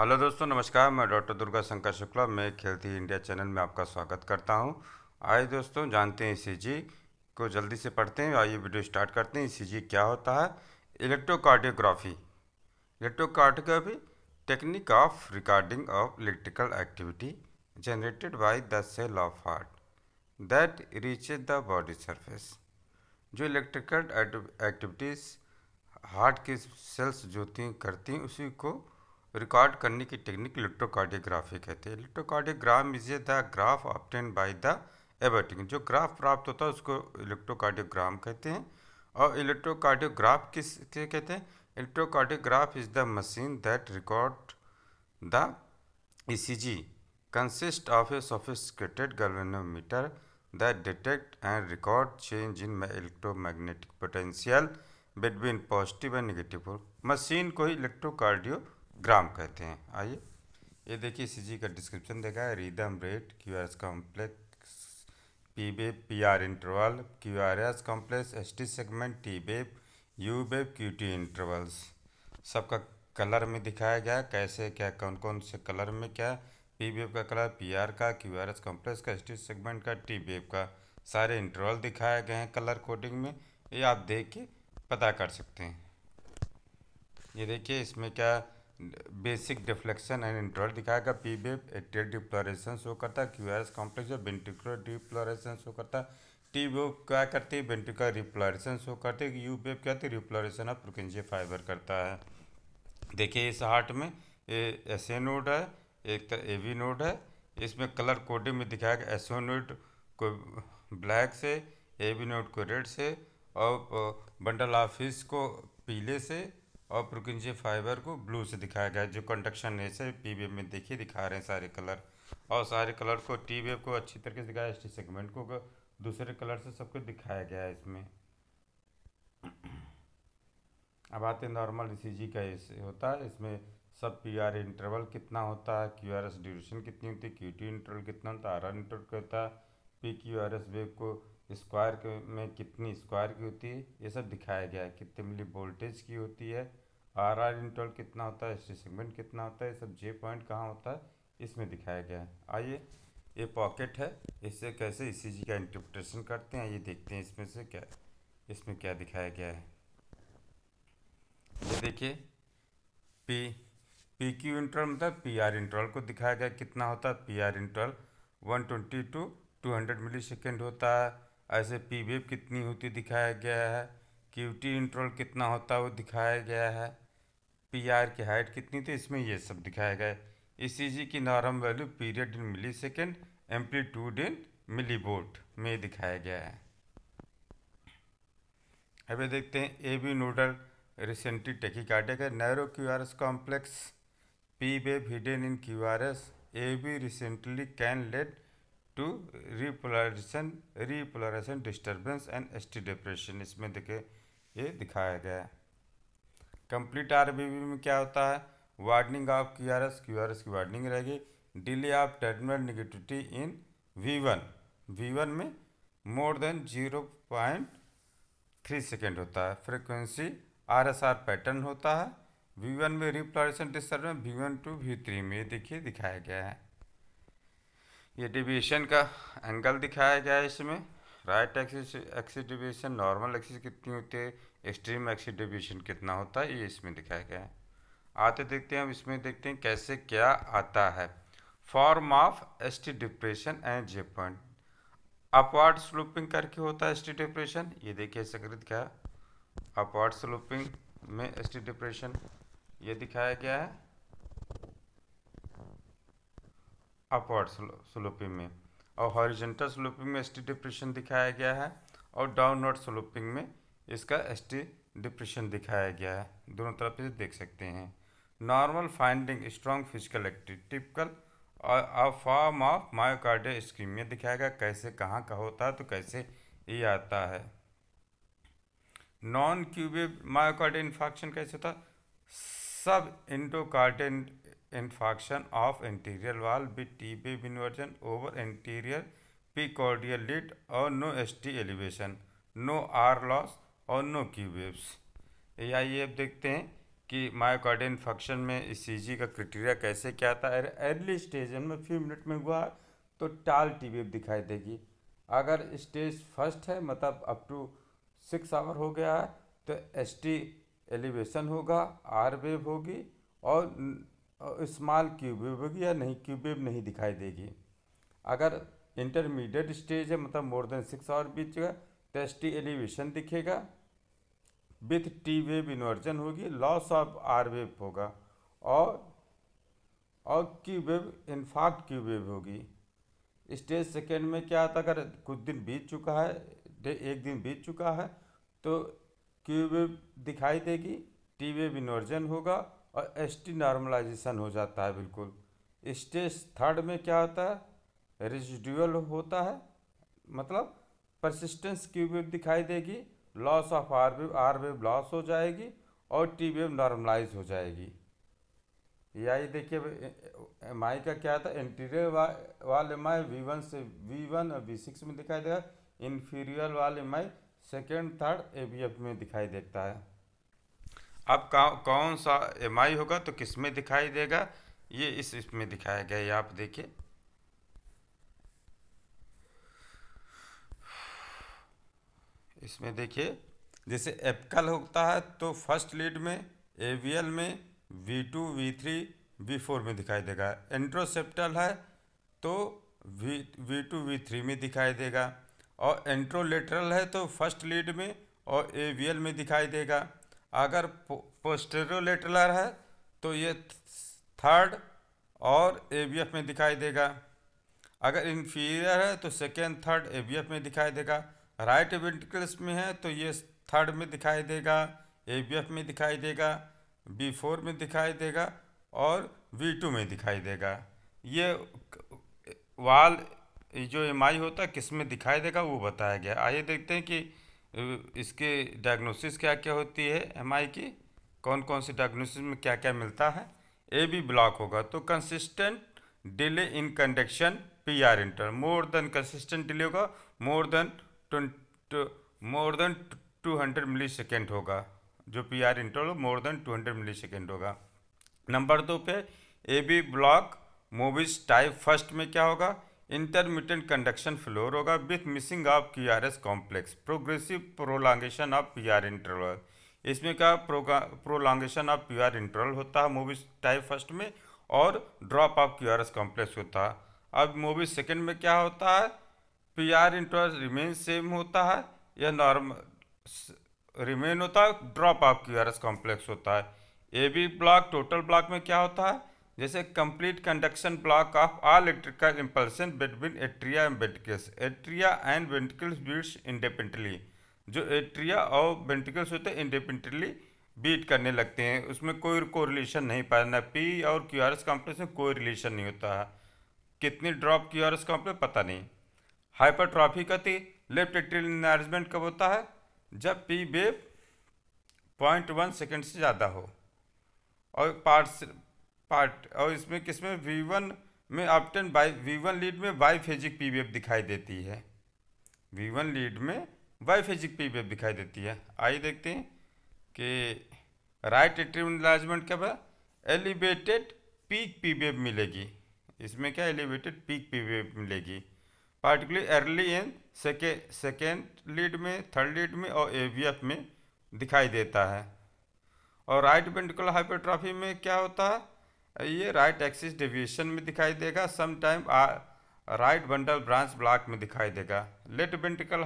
Hello दोस्तों नमस्कार मैं डॉक्टर दुर्गा शंकर शुक्ला मैं खेलती इंडिया चैनल में आपका स्वागत करता हूं आइए दोस्तों जानते हैं ईसीजी को जल्दी से पढ़ते हैं आइए वीडियो स्टार्ट करते हैं ईसीजी क्या होता है electrocardiography electrocardiography technique of recording of electrical activity generated by the cell of heart that reaches the body surface जो इलेक्ट्रिकल एक्टिविटीज़ हार्ट की सेल्स जो करती हैं उसी को रिकॉर्ड करने की टेक्निक इलेक्ट्रोकार्डियोग्राफी कहते हैं electrocardiogram is the graph obtained by the averting जो ग्राफ प्राप्त होता है उसको इलेक्ट्रोकार्डियोग्राम कहते हैं और इलेक्ट्रोकार्डियोग्राफ किस के कहते हैं electrocardiograph is the machine that record the ECG consist of a sophisticated galvanometer that detect and record change in electromagnetic potential between positive and negative machine को ही इलेक्ट्रोकार्डियो ग्राम कहते हैं आइए ये देखिए सी का डिस्क्रिप्शन देखा है rhythm rate Q R S complex P wave P R interval Q R S complex S T segment T wave U wave Q T intervals सबका कलर में दिखाया गया कैसे क्या कौन कौन से कलर में क्या पी बेब e का कलर पी आर का क्यू आर एस कॉम्प्लेक्स का एस टी सेगमेंट का टी बेब e का सारे इंटरवल दिखाए गए हैं कलर कोडिंग में ये आप देख के पता कर सकते हैं ये देखिए इसमें क्या बेसिक डिफ्लेक्शन एंड इंटरवल दिखाएगा P wave atrial depolarisation show करता है Q R S complex ventricular depolarisation show करता है टी वेव क्या करती है वेंटिकुलर रिप्लोरेशन शो करते हैं यू वेव क्या होती है रिप्लोरेशन ऑफ प्रोकेंजी फाइबर करता है देखिए इस हार्ट में एस ए नोड है एक ए वी नोड है इसमें कलर कोडिंग में दिखाएगा एस ओ नोड को ब्लैक से ए वी नोड को रेड से और बंडल ऑफिस को पीले से और प्रोकिंजे फाइबर को ब्लू से दिखाया गया है जो कंडक्शन है से पी वेव में देखिए दिखा रहे हैं सारे कलर और सारे कलर को टी वेव को अच्छी तरीके से दिखाया एस टी सेगमेंट को दूसरे कलर से सब कुछ दिखाया गया है इसमें अब आते हैं नॉर्मल सी का ऐसे होता है इसमें सब पी आर इंटरवल कितना होता है क्यू आर एस ड्यूरेशन कितनी होती है क्यू टी इंटरवल कितना होता है आर आर इंटरवल कितना होता है P Q R S wave को स्क्वायर के में कितनी स्क्वायर की होती है ये सब दिखाया गया है कितने मिली वोल्टेज की होती है आर आर इंटरवल कितना होता है एस सेगमेंट कितना होता है ये सब जे पॉइंट कहाँ होता है इसमें दिखाया गया है आइए ये पॉकेट है इससे कैसे ई e का इंटरप्रिटेशन करते हैं ये देखते हैं इसमें से क्या इसमें क्या दिखाया गया है ये देखिए पी पी क्यू इंटरवल मतलब पी आर इंटरवल को दिखाया गया कितना होता है P R interval one twenty to two hundred millisecond होता है ऐसे पी वेब कितनी होती दिखाया गया है क्यूटी इंट्रोल कितना होता है वो दिखाया गया है पी आर की हाइट कितनी थी इसमें ये सब दिखाया गया है ई की norm value period in millisecond amplitude in millivolt में दिखाया गया है अभी देखते हैं ए बी नोडल रिसेंटली काटे गए narrow Q R S complex P wave hidden in Q R S A B recently can lead to repolarisation repolarisation disturbance and S T depression इसमें देखे ये दिखाया गया है कंप्लीट आर में क्या होता है widening of Q R S Q R S की वार्डनिंग रहेगी delay of terminal negativity in V one V one में more than zero point three second होता है frequency R S R pattern होता है वी वन में repolarisation disturbance V one to V three में देखिए दिखाया गया है ये डिवीशन का एंगल दिखाया गया है इसमें right axis axis deviation normal axis कितनी होती है एक्सट्रीम एक्सिस डिवीशन कितना होता है ये इसमें दिखाया गया है आते देखते हैं हम इसमें देखते हैं कैसे क्या आता है form of S depression and J point upward sloping करके होता है एस डिप्रेशन ये देखिए सकृत क्या दिखाया अपवर्ड स्लोपिंग में एस डिप्रेशन ये दिखाया गया है अपवर्ड स्लोपिंग में और हॉरिजेंटल स्लोपिंग में एसटी डिप्रेशन दिखाया गया है और डाउनवर्ड स्लोपिंग में इसका एसटी डिप्रेशन दिखाया गया है दोनों तरफ से देख सकते हैं normal finding strong physical active typical और फॉर्म ऑफ मायोकार्डियल में दिखाया गया कैसे कहाँ का होता है तो कैसे ये आता है नॉन क्यूबे मायोकार्डियल इन्फेक्शन कैसे होता है subendocardial of anterior wall B T B wave over anterior precordial lead और no S T elevation no R loss और नो Q waves. ये आइए अब देखते हैं कि मायोकार्डियल इन्फेक्शन में सी का क्रिटेरिया कैसे क्या आता है अर्ली स्टेज में फ्यू मिनट में हुआ तो टाल टी वेव दिखाई देगी अगर स्टेज फर्स्ट है मतलब अप टू सिक्स आवर हो गया है तो एस टी एलिवेशन होगा आर वेव होगी और स्मॉल क्यूब होगी या नहीं क्यूब नहीं दिखाई देगी अगर इंटरमीडिएट स्टेज है मतलब मोर देन सिक्स आवर बीच का टेस्टी एलिवेशन दिखेगा विथ टी वेव इन्वर्जन होगी लॉस ऑफ आर वेव होगा और और क्यू इनफाक्ट क्यू होगी स्टेज सेकेंड में क्या आता अगर कुछ दिन बीत चुका है एक दिन बीत चुका है तो क्यू दिखाई देगी टी वेव इन्वर्जन होगा और एस टी नॉर्मलाइजेशन हो जाता है बिल्कुल स्टेज थर्ड में क्या होता है रेजिडुअल होता है मतलब परसिस्टेंस की वेव दिखाई देगी loss of R wave R wave loss हो जाएगी और टी वेव नॉर्मलाइज हो जाएगी यही देखिए एम आई का क्या था इंटीरियर वा, wall M I V one से वी वन और वी सिक्स में दिखाई देगा inferior wall M I second third A V F में दिखाई देता है अब कौन सा एम आई होगा तो किस में दिखाई देगा ये इस इसमें दिखाया गया आप देखिए इसमें देखिए जैसे एपकल होता है तो फर्स्ट लीड में एल में V two V three V four में दिखाई देगा एंट्रोसेप्टल है तो V V two V three में दिखाई देगा और एंट्रोलेटरल है तो फर्स्ट लीड में और एल में दिखाई देगा अगर पोस्टेरोलेटलर है तो ये थर्ड और एबीएफ में दिखाई देगा अगर इन्फीरियर है तो सेकेंड थर्ड एबीएफ में दिखाई देगा राइट वेंटिकल्स में है तो ये थर्ड में दिखाई देगा एबीएफ में दिखाई देगा बी फोर में दिखाई देगा और वी टू में दिखाई देगा ये वाल जो एम होता है किस में दिखाई देगा वो बताया गया आइए देखते हैं कि इसके डायग्नोसिस क्या क्या होती है एम की कौन कौन से डायग्नोसिस में क्या क्या मिलता है ए बी ब्लॉक होगा तो consistent delay in conduction P R inter more than consistent delay होगा more than twenty more than two hundred millisecond होगा जो पी आर हो more than two hundred millisecond होगा number दो पे A B block Mobitz type first में क्या होगा इंटरमीडियंट कंडक्शन फ्लोर होगा with missing of Q R S complex progressive prolongation of P R interval इसमें क्या prolongation of P R interval होता है मूवी टाइप फर्स्ट में और drop off Q R S complex होता है अब मूवी सेकेंड में क्या होता है P R interval remain same होता है यह नॉर्मल रिमेन होता है drop off Q R S complex होता है A B block total block में क्या होता है जैसे complete conduction block of all electrical impulses between atria and ventricles atria and ventricles beats independently जो एट्रिया और वेंटिकल्स होते हैं इंडिपेंडेंटली बीट करने लगते हैं उसमें कोई कोरिलेशन नहीं पाया ना पी और क्यू आर एस कॉम्प्लेक्स में कोई रिलेशन नहीं होता है कितनी drop Q R S complex पता नहीं हाइपरट्रॉफी गति लेफ्ट एट्रियल इनार्जमेंट कब होता है जब P wave point one second से ज़्यादा हो और पार्स पार्ट और इसमें किसमें वी वन में often by V one lead में बाई फेजिक पी एफ दिखाई देती है वी वन लीड में बाई फेजिक पी एफ दिखाई देती है आइए देखते हैं कि राइट एट्रिव इलाजमेंट क्या है एलिवेटेड पीक पी एफ मिलेगी इसमें क्या एलिवेटेड पीक पी एफ मिलेगी पार्टिकुलर अर्ली इन सेके सेकेंड लीड में थर्ड लीड में और ए वी एफ में दिखाई देता है और राइट वेंटिकुलर हाइपरट्रॉफी में क्या होता है ये राइट एक्सिस डेविएशन में दिखाई देगा sometime right bundle branch block में दिखाई देगा लेफ्ट वेंट्रिकल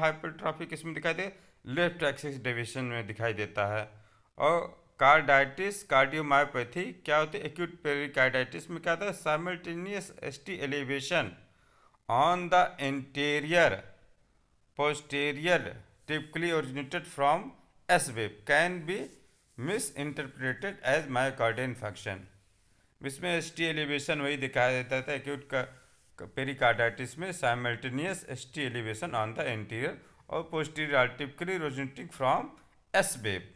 किस में दिखाई दे लेफ्ट एक्सिस डेविएशन में दिखाई देता है और कार्डाइटिस कार्डियोमायोपैथी क्या होती है एक्यूट पेरिकार्डाइटिस में क्या होता है simultaneous T elevation on the interior posterior typically originated from S wave can be misinterpreted as myocardial infection इसमें एस टी एलिवेशन वही दिखाया देता था एक्यूट पेरिकार्डाइटिस में simultaneous S T elevation on the anterior और posterior typically originated from S wave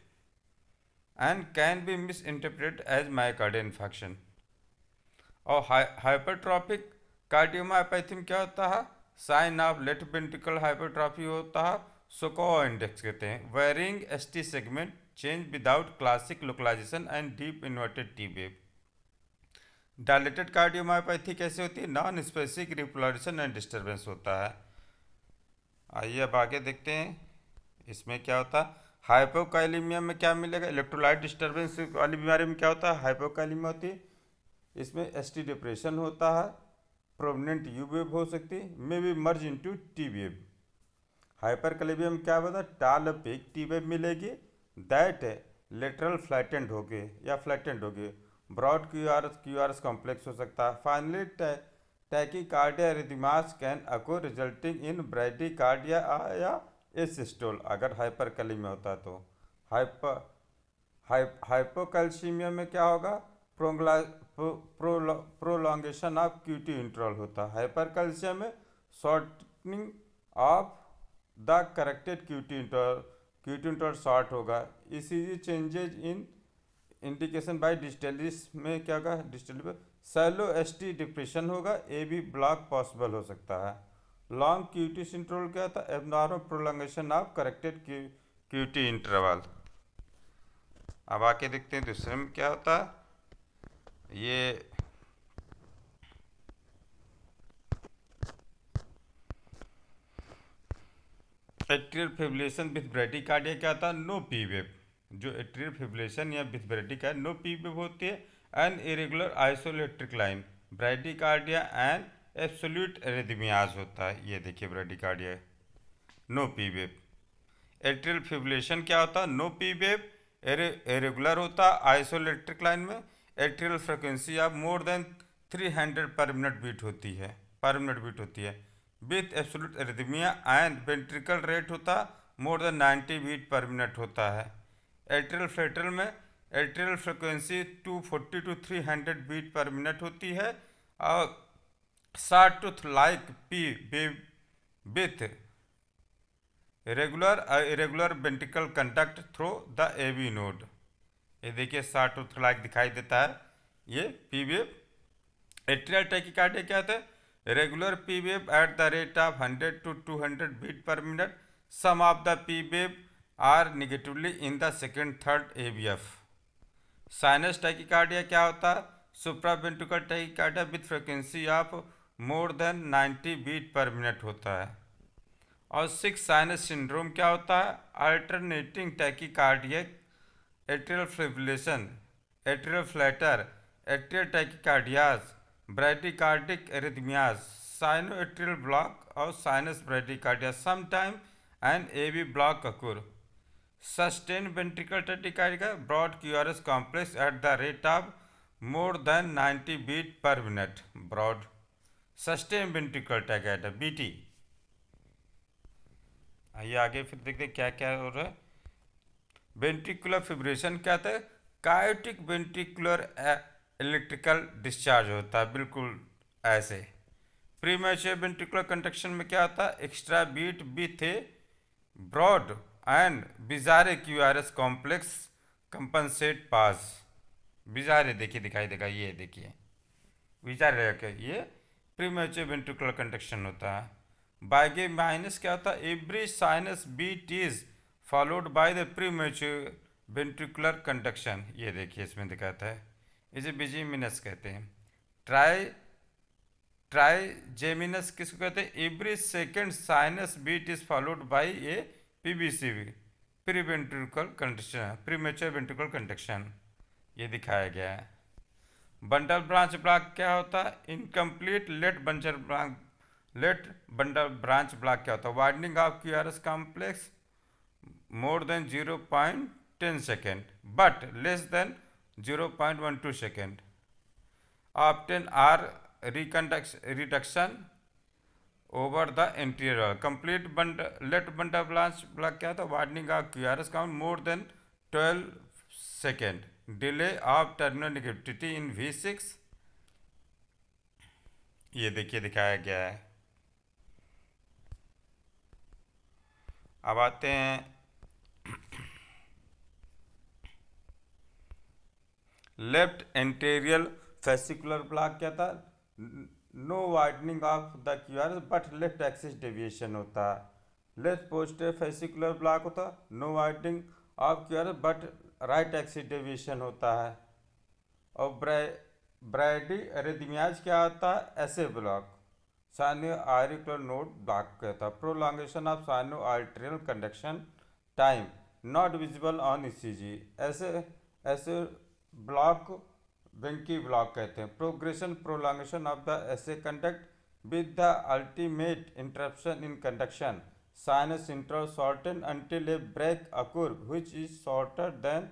and can be misinterpret as myocardial infection और hypertrophic cardiomyopathy क्या होता है sign of left ventricle hypertrophy होता है सोको इंडेक्स कहते हैं varying T segment change without classic localization and deep inverted T wave dilated cardiomyopathy कैसे होती है non specific repolarization and disturbance होता है आइए अब आगे देखते हैं इसमें क्या होता है हाइपोकैलीमिया में क्या मिलेगा इलेक्ट्रोलाइट डिस्टर्बेंस वाली बीमारी में क्या होता है हाइपोकैलीमिया होती है इसमें एस टी डिप्रेशन होता है प्रोमिनेंट यू वेव हो सकती है may be merge into T wave में क्या होता है टाल पिक टी वेव मिलेगी दैट लेटरल फ्लैटेंड होगी या फ्लैटेंड होगी ब्रॉड क्यूआरएस क्यूआरएस कॉम्प्लेक्स हो सकता है finally tachycardia arrhythmias can occur resulting in bradycardia या एसिस्टोल अगर में होता है तो हाइपर हाइप हाइपोकैल्शीमिया में क्या होगा प्रोंगला prolongation prolongation of QT interval होता है हाइपरकैल्शिया में shortening of the corrected QT interval QT interval short होगा इसी changes in indication by digitalis में क्या कहा डिस्टेलिस पर एस टी डिप्रेशन होगा ए बी ब्लॉक पॉसिबल हो सकता है लॉन्ग क्यूटी सिंट्रोल क्या था abnormal prolongation of corrected QT interval अब आके देखते हैं दूसरे में क्या होता है ये एट्रियल फिब्रिलेशन विथ ब्रेडिकार्डिया क्या था नो पी वेव जो एट्रियल फिब्रिलेशन या बिथबरेटी का नो पी वेव होती है an irregular isoelectric line cardia and absolute arrhythmias होता है ये देखिए cardia no P wave atrial fibrillation क्या होता है नो पी वेब इरेगुलर होता है आइसोलेट्रिक लाइन में एट्रियल फ्रिक्वेंसी अब मोर देन 300 पर मिनट बीट होती है पर मिनट बीट होती है with absolute arrhythmia and ventricle rate होता more than 90 beat per minute होता है एट्रियल फेटरल में atrial frequency 240 to 300 beat per minute होती है और sawtooth like P with regular irregular ventricle conduct through the A V node ये देखिए short sawtooth like दिखाई देता है ये पी वेव एट्रियल टेकिकार्डिया क्या थे regular P wave at the rate of 100 to 200 beat per minute some of the P wave are negatively in the second third A V F sinus cardia क्या होता है supraventricular cardia with frequency of more than 90 beat per minute होता है और sick sinus syndrome क्या होता है alternating tachycardia atrial fibrillation atrial flutter atrial tachycardias bradycardic arrhythmias sino atrial block और sinus bradycardia sometime and A B block occur sustain ventricle का broad QRS complex at the rate of more than 90 beat per minute broad sustain ventricle tachycardia V T आइए आगे फिर देखते क्या क्या हो रहा है वेंट्रिकुलर फिब्रेशन क्या था कायोटिक वेंट्रिकुलर इलेक्ट्रिकल डिस्चार्ज होता है बिल्कुल ऐसे प्रीमेचर वेंट्रिकुलर कंट्रक्शन में क्या होता है एक्स्ट्रा बीट बी थे broad and bizarre Q R S complex compensatory pause bizarre देखिए दिखाई देगा ये देखिए रहेगा ये प्रीमेचर वेंट्रिकुलर कंडक्शन होता है बाइगे माइनस क्या होता है every sinus beat is followed by the premature ventricular conduction ये देखिए इसमें दिखाता है इसे मिनस कहते हैं ट्राई ट्राई जेमिनस किसको कहते हैं every second sinus beat is followed by a पीबीसीवी pre ventricle conduction premature ventricle conduction ये दिखाया गया है बंडल ब्रांच ब्लॉक क्या होता है incomplete left bundle branch left bundle branch block क्या होता है widening of Q R S complex more than zero point ten second but less than zero point one two second often R रिकंडक्स reduction over the anterior wall complete बंड left bundle ब्लास्ट block क्या था widening of Q R S count more than twelve second delay of terminal negativity in V six ये देखिए दिखाया गया है अब आते हैं लेफ्ट एंटेरियल फेसिकुलर ब्लॉक क्या था no widening of the Q R but left axis deviation होता है लेफ्ट पोस्टर फेसिकुलर ब्लॉक होता no widening of Q R but right axis deviation होता है और ब्राइडी ब्रैडी क्या होता है ऐसे block sino auricular node block कहता है prolongation of sino atrial conduction time not visible on E C G ऐसे ऐसे ब्लॉक वेंकी ब्लॉक कहते हैं progression prolongation of the essay conduct with the ultimate interruption in conduction sinus interval shorten until a break occur which is shorter than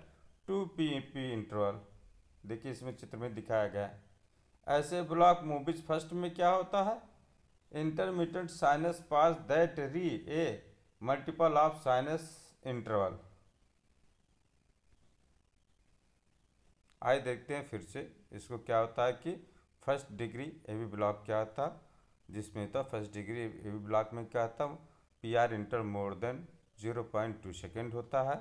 two P P interval देखिए इसमें चित्र में दिखाया गया है ऐसे ब्लॉक मूवीज फर्स्ट में क्या होता है इंटरमीडियंट sinus pause that are a multiple of sinus interval आइए देखते हैं फिर से इसको क्या होता है कि first degree A B block क्या था जिसमें होता first degree A B block में क्या है P R inter more than zero point two second होता है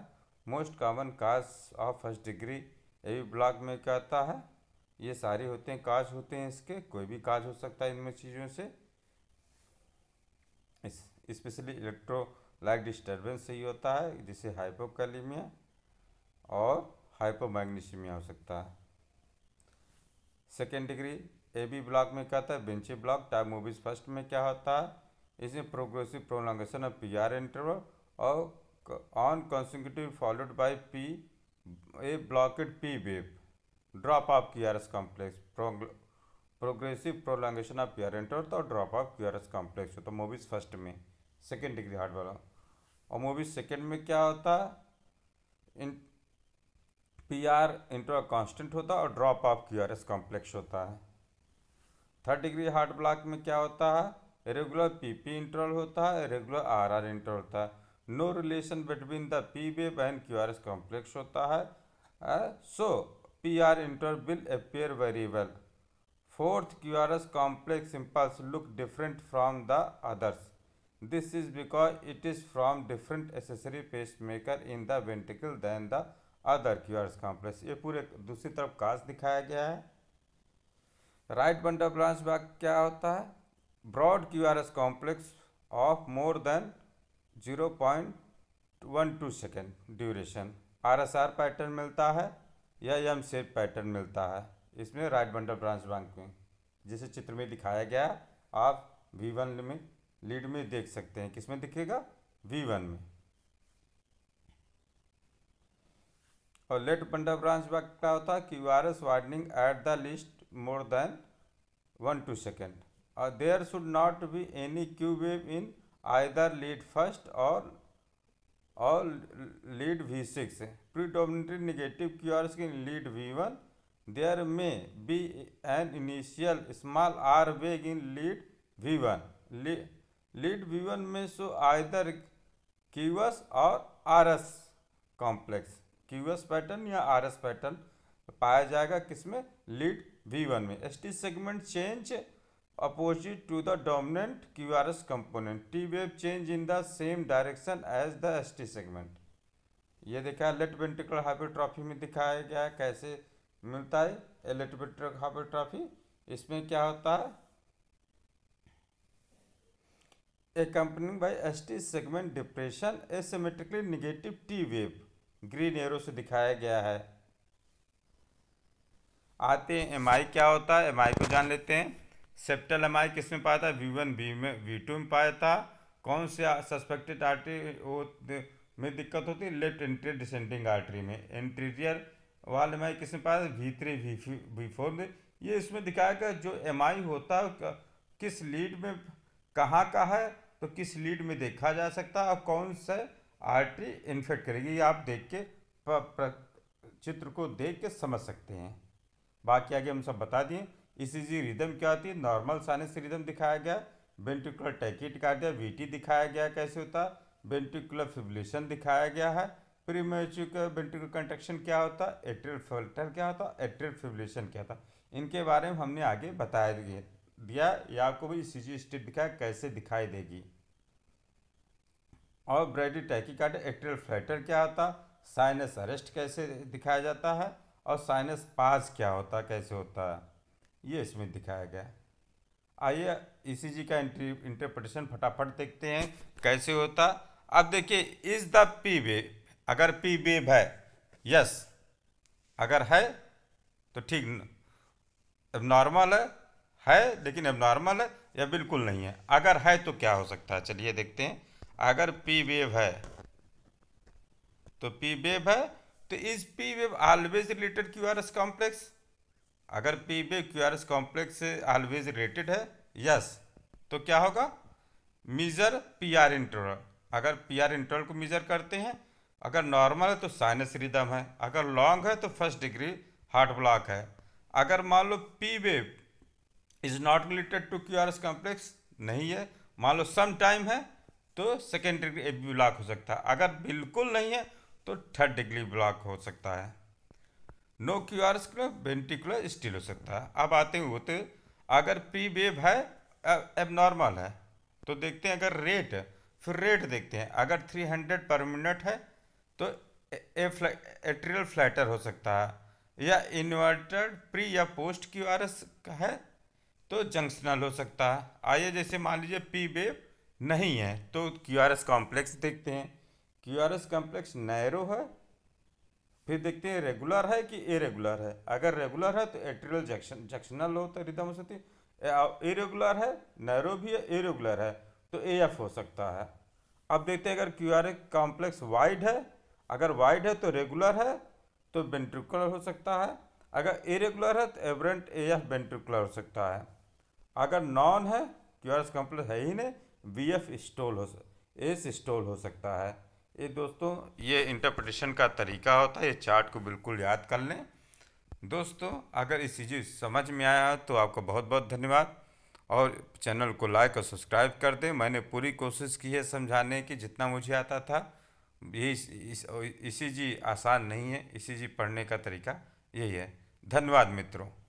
most common cause of first degree A B block में क्या आता है ये सारे होते हैं काज होते हैं इसके कोई भी काज हो सकता है इनमें चीज़ों से स्पेशली इलेक्ट्रोलाइट डिस्टर्बेंस से ही होता है जिसे हाइपोकैलेमिया और हाइपोमैग्नीशियम हो सकता है second degree A B block में क्या होता है बेंची ब्लॉक टाइप मूवीज फर्स्ट में क्या होता है इसमें progressive prolongation of P R interval और on consecutive followed by P a blocked P wave drop off Q R S complex progressive prolongation of P R interval तो drop off Q R S complex होता है Mobitz first में second degree heart वाला और Mobitz second में क्या होता है in P R interval constant होता है और drop off Q R S complex होता है थर्ड डिग्री हार्ट ब्लॉक में क्या होता है रेगुलर पी पी इंटरवल होता है रेगुलर आर आर इंटरवल होता है no relation between the P बी and Q R S complex होता है so P R interval will appear well fourth Q R S complex impulse look different from the others this is because it is from different accessory pacemaker in the ventricle than the other QRS complex ये पूरे दूसरी तरफ काज दिखाया गया है right bundle branch भाग क्या होता है broad QRS complex of more than zero point one two second duration RSR pattern मिलता है या एम शेप पैटर्न मिलता है इसमें राइट बंडल ब्रांच बैंक में जिसे चित्र में दिखाया गया आप वी वन में लीड में देख सकते हैं किसमें दिखेगा वी वन में और लेट पंडा ब्रांच का क्या होता है Q R S widening at the least more than one two second और there should not be any Q wave in either lead first और और lead V six predominantly negative Q R S in lead V one there may be an initial small R wave in lead V one lead V one में so either QS और R S complex Q S pattern या R S pattern पाया जाएगा किसमें lead V one में S T segment change opposite to the dominant Q R S component T wave change in the same direction as the S T segment ये देखा late वेंटिकल hypertrophy में दिखाया गया है कैसे मिलता है लेट वेंटिकल हाइपरट्रॉफी इसमें क्या होता है ए बाई S T segment depression asymmetrically negative T wave green arrow से दिखाया गया है आते हैं एम क्या होता है एम को जान लेते हैं सेप्टल एम आई किस में पाया था वी वन वी में वी टू में पाया था कौन से सस्पेक्टेड आर्टरी में दिक्कत होती है लेफ्ट एंट्री डिसेंडिंग आर्टरी में एंट्रीरियर वाल एम आई किस में पाया था V three V V four में ये इसमें दिखाया गया जो एम आई होता है किस लीड में कहाँ का है तो किस लीड में देखा जा सकता है और कौन सा आर्टरी इन्फेक्ट करेगी ये आप देख के प्र, चित्र को देख के समझ सकते हैं बाकी आगे हम सब बता दिए इसी e रिदम क्या होती है नॉर्मल साइनस रिदम दिखाया गया वेंटिकुलर टैकिट दिया वीटी दिखाया गया कैसे होता वेंटिकुलर फिब्रिलेशन दिखाया गया है प्रीमेच्योर वेंटिकुलर कंट्रक्शन क्या होता एट्रियल फिल्टर क्या होता एट्रियल फिबुलेशन क्या होता इनके बारे में हमने आगे बताया दिया या आपको भी इसी चीज स्टेट दिखाया कैसे दिखाई देगी और ब्रेडी टैकिकार्ड एक्ट्रियल फ्लैटर क्या होता साइनस अरेस्ट कैसे दिखाया जाता है और साइनस पास क्या होता कैसे होता है ये इसमें दिखाया गया आइए ईसीजी e का इंटरप्रटेशन फटाफट देखते हैं कैसे होता अब देखिए इज द पी वे अगर पी वेव है यस अगर है तो ठीक नॉर्मल है है लेकिन अब नॉर्मल है या बिल्कुल नहीं है अगर है तो क्या हो सकता है चलिए देखते हैं अगर पी वेव है तो पी वेव है तो is P wave always related Q R S complex अगर P wave Q R S complex से ऑलवेज रिलेटेड है यस तो क्या होगा मीजर पी आर इंटरवल अगर पी आर इंटरवल को मीजर करते हैं अगर नॉर्मल है तो साइनस रिदम है अगर लॉन्ग है तो फर्स्ट डिग्री हार्ट ब्लॉक है अगर मान लो P wave is not related to Q R S complex नहीं है मान लो सम टाइम है तो सेकेंड डिग्री ए ब्लॉक हो सकता है अगर बिल्कुल नहीं है तो थर्ड डिग्री ब्लॉक हो सकता है no Q R ventricular still हो सकता है अब आते हुए तो अगर पी वेव है एब नॉर्मल है तो देखते हैं अगर रेट फिर रेट देखते हैं अगर 300 पर मिनट है तो ए फ्लै, एट्रियल फ्लैटर हो सकता है या इन्वर्टेड प्री या पोस्ट क्यू आर एस है तो जंक्शनल हो सकता है आइए जैसे मान लीजिए पी वेव नहीं है तो क्यू आर एस कॉम्प्लेक्स देखते हैं Q R S complex narrow है फिर देखते हैं रेगुलर है कि ए रेगुलर है अगर रेगुलर है तो एट्रियल जंक्शन जंक्शनल हो तो रिदम हो सकती है इरेगुलर है नैरो भी है इरेगुलर है तो ए एफ हो सकता है अब देखते हैं अगर Q R S complex wide है अगर वाइड है तो रेगुलर है तो बेंट्रिकुलर हो सकता है अगर इरेगुलर है तो एवरेंट ए एफ बेंट्रिकुलर हो सकता है अगर नॉन है क्यू आर एस कॉम्प्लेक्स है ही नहीं बी एफ स्टॉल हो एस स्टॉल हो सकता है ये दोस्तों ये इंटरप्रटेशन का तरीका होता है ये चार्ट को बिल्कुल याद कर लें दोस्तों अगर इस चीज़ समझ में आया तो आपको बहुत बहुत धन्यवाद और चैनल को लाइक और सब्सक्राइब कर दें मैंने पूरी कोशिश की है समझाने की जितना मुझे आता था ये इस, इस, इसी जी आसान नहीं है इसी जी पढ़ने का तरीका यही है धन्यवाद मित्रों